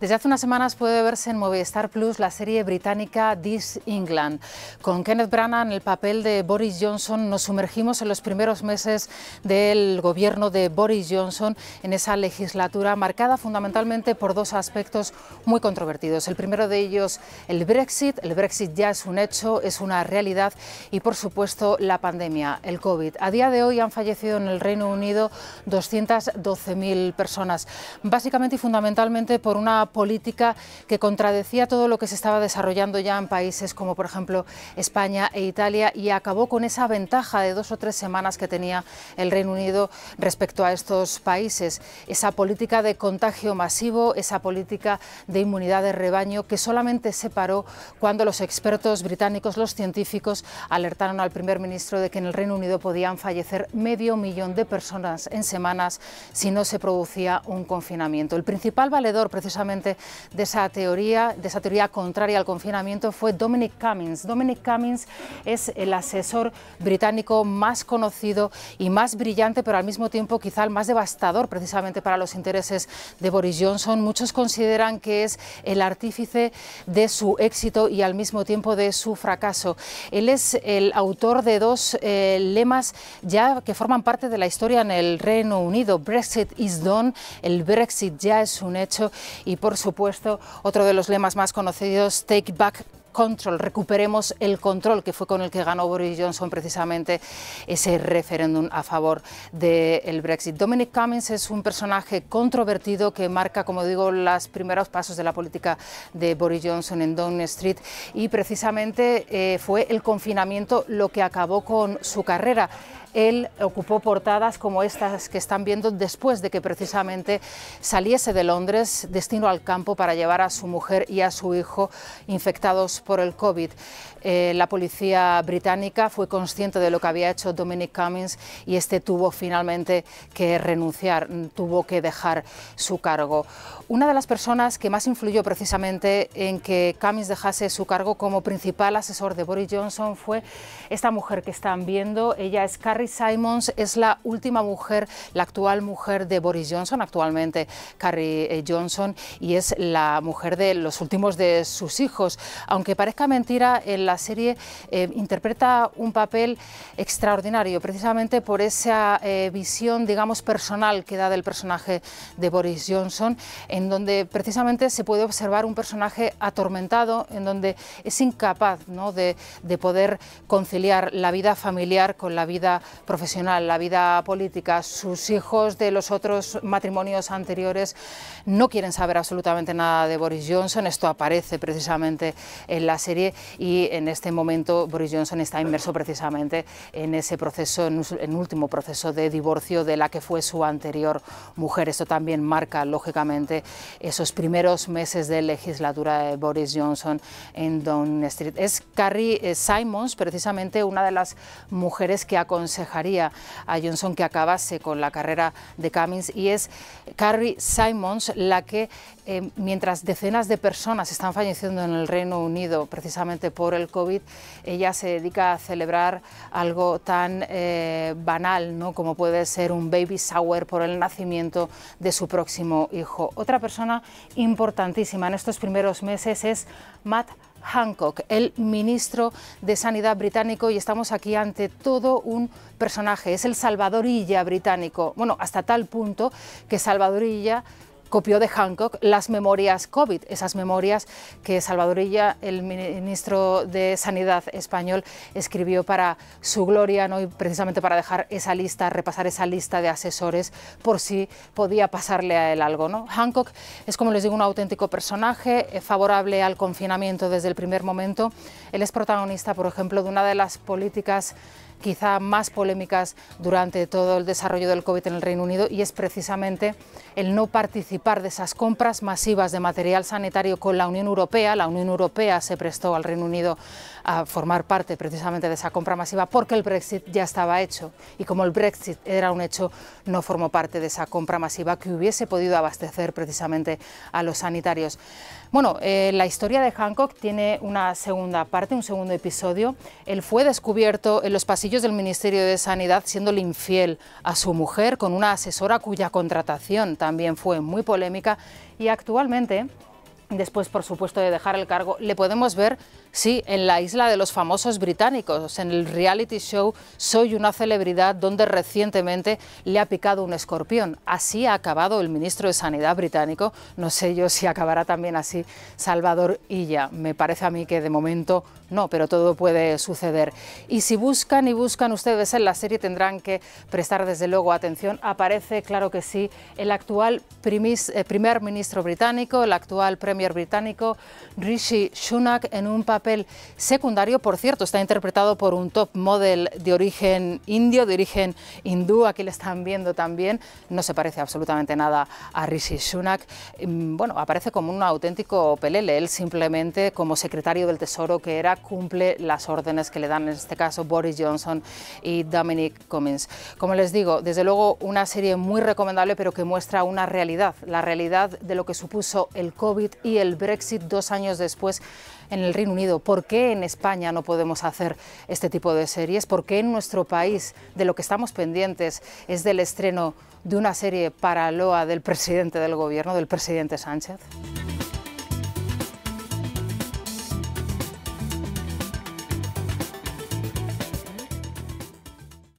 Desde hace unas semanas puede verse en Movistar Plus la serie británica This England. Con Kenneth Branagh en el papel de Boris Johnson nos sumergimos en los primeros meses del gobierno de Boris Johnson en esa legislatura marcada fundamentalmente por dos aspectos muy controvertidos. El primero de ellos, el Brexit. El Brexit ya es un hecho, es una realidad y por supuesto la pandemia, el COVID. A día de hoy han fallecido en el Reino Unido 212.000 personas, básicamente y fundamentalmente por una política que contradecía todo lo que se estaba desarrollando ya en países como por ejemplo España e Italia y acabó con esa ventaja de dos o tres semanas que tenía el Reino Unido respecto a estos países. Esa política de contagio masivo, esa política de inmunidad de rebaño que solamente se paró cuando los expertos británicos, los científicos, alertaron al primer ministro de que en el Reino Unido podían fallecer medio millón de personas en semanas si no se producía un confinamiento. El principal valedor precisamente de esa teoría, de esa teoría contraria al confinamiento, fue Dominic Cummings. Dominic Cummings es el asesor británico más conocido y más brillante, pero al mismo tiempo quizá el más devastador precisamente para los intereses de Boris Johnson. Muchos consideran que es el artífice de su éxito y al mismo tiempo de su fracaso. Él es el autor de dos eh, lemas ya que forman parte de la historia en el Reino Unido. Brexit is done, el Brexit ya es un hecho y por por supuesto, otro de los lemas más conocidos, Take Back Control, recuperemos el control, que fue con el que ganó Boris Johnson precisamente ese referéndum a favor del Brexit. Dominic Cummings es un personaje controvertido que marca, como digo, los primeros pasos de la política de Boris Johnson en Downing Street y precisamente eh, fue el confinamiento lo que acabó con su carrera él ocupó portadas como estas que están viendo después de que precisamente saliese de Londres destino al campo para llevar a su mujer y a su hijo infectados por el COVID. Eh, la policía británica fue consciente de lo que había hecho Dominic Cummings y este tuvo finalmente que renunciar, tuvo que dejar su cargo. Una de las personas que más influyó precisamente en que Cummings dejase su cargo como principal asesor de Boris Johnson fue esta mujer que están viendo. Ella es Carrie Simons es la última mujer, la actual mujer de Boris Johnson, actualmente Carrie eh, Johnson, y es la mujer de los últimos de sus hijos. Aunque parezca mentira, en la serie eh, interpreta un papel extraordinario, precisamente por esa eh, visión, digamos, personal que da del personaje de Boris Johnson, en donde precisamente se puede observar un personaje atormentado, en donde es incapaz ¿no? de poder conciliar la vida familiar con la vida profesional, la vida política. Sus hijos de los otros matrimonios anteriores no quieren saber absolutamente nada de Boris Johnson. Esto aparece precisamente en la serie y en este momento Boris Johnson está inmerso precisamente en ese proceso, en último proceso de divorcio de la que fue su anterior mujer. Esto también marca, lógicamente, esos primeros meses de legislatura de Boris Johnson en Downing Street. Es Carrie eh, Simons, precisamente una de las mujeres que aconseja a Johnson que acabase con la carrera de Cummings y es Carrie Simons la que, eh, mientras decenas de personas están falleciendo en el Reino Unido precisamente por el COVID, ella se dedica a celebrar algo tan eh, banal ¿no? como puede ser un baby shower por el nacimiento de su próximo hijo. Otra persona importantísima en estos primeros meses es Matt Hancock, el ministro de Sanidad británico, y estamos aquí ante todo un personaje, es el salvadorilla británico, bueno, hasta tal punto que salvadorilla copió de Hancock las memorias COVID, esas memorias que Salvadorilla, el ministro de Sanidad español, escribió para su gloria ¿no? y precisamente para dejar esa lista, repasar esa lista de asesores por si podía pasarle a él algo. ¿no? Hancock es, como les digo, un auténtico personaje eh, favorable al confinamiento desde el primer momento. Él es protagonista, por ejemplo, de una de las políticas quizá más polémicas durante todo el desarrollo del COVID en el Reino Unido y es precisamente el no participar de esas compras masivas de material sanitario con la Unión Europea. La Unión Europea se prestó al Reino Unido a formar parte precisamente de esa compra masiva porque el Brexit ya estaba hecho y como el Brexit era un hecho no formó parte de esa compra masiva que hubiese podido abastecer precisamente a los sanitarios. Bueno, eh, la historia de Hancock tiene una segunda parte, un segundo episodio. Él fue descubierto en los pasillos del Ministerio de Sanidad siendo infiel a su mujer con una asesora cuya contratación también fue muy polémica y actualmente después, por supuesto, de dejar el cargo, le podemos ver, sí, en la isla de los famosos británicos, en el reality show Soy una celebridad, donde recientemente le ha picado un escorpión. Así ha acabado el ministro de Sanidad británico. No sé yo si acabará también así Salvador Illa. Me parece a mí que de momento no, pero todo puede suceder. Y si buscan y buscan ustedes en la serie, tendrán que prestar desde luego atención. Aparece, claro que sí, el actual eh, primer ministro británico, el actual premio británico Rishi Sunak en un papel secundario. Por cierto, está interpretado por un top model de origen indio, de origen hindú. Aquí le están viendo también. No se parece absolutamente nada a Rishi Sunak. Mm, bueno, aparece como un auténtico pelele. Él simplemente, como secretario del Tesoro que era, cumple las órdenes que le dan, en este caso, Boris Johnson y Dominic Cummings. Como les digo, desde luego una serie muy recomendable, pero que muestra una realidad, la realidad de lo que supuso el COVID y el Brexit dos años después en el Reino Unido. ¿Por qué en España no podemos hacer este tipo de series? ¿Por qué en nuestro país de lo que estamos pendientes es del estreno de una serie para Loa del presidente del gobierno, del presidente Sánchez?